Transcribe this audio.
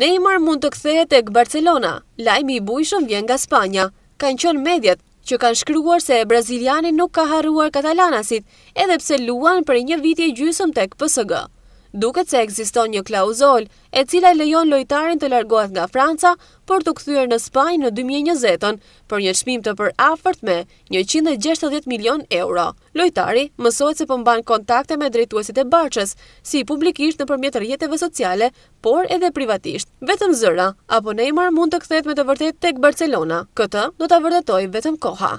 Neymar mund të kthehet tek Barcelona. Lajmi i bujshëm vjen nga Spanja. Kanë qenë mediat që kanë shkruar se e braziliani nuk ka harruar katalanasit, edhe pse luan për një vitje gjysëm tek PSG duket se ekziston një klauzol e cila lejon lojtarin të largohet nga Franca për të këthyër në Spaj në 2020 për një shmim të për afert me 160 milion euro. Lojtari mësojt se përmban po kontakte me drejtuesit e barqës, si publikisht në përmjetë rjetëve sociale, por edhe privatisht. Vetëm zëra, apo Neymar mund të këthet me të vërtet tek Barcelona, këta do të vërdetoj vetëm koha.